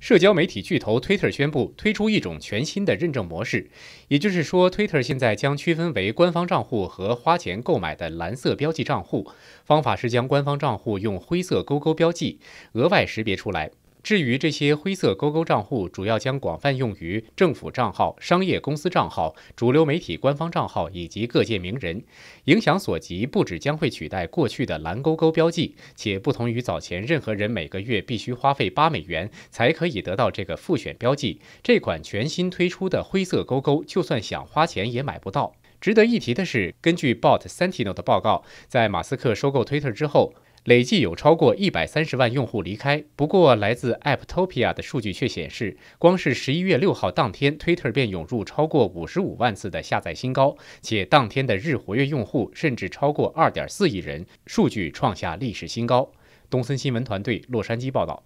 社交媒体巨头 Twitter 宣布推出一种全新的认证模式，也就是说，Twitter 现在将区分为官方账户和花钱购买的蓝色标记账户。方法是将官方账户用灰色勾勾标记，额外识别出来。至于这些灰色勾勾账户，主要将广泛用于政府账号、商业公司账号、主流媒体官方账号以及各界名人，影响所及，不止将会取代过去的蓝勾勾标记，且不同于早前任何人每个月必须花费八美元才可以得到这个复选标记。这款全新推出的灰色勾勾，就算想花钱也买不到。值得一提的是，根据 Bot Sentinel 的报告，在马斯克收购 Twitter 之后。累计有超过一百三十万用户离开。不过，来自 AppTopia 的数据却显示，光是十一月六号当天，Twitter 便涌入超过五十五万次的下载新高，且当天的日活跃用户甚至超过二点四亿人，数据创下历史新高。东森新闻团队洛杉矶报道。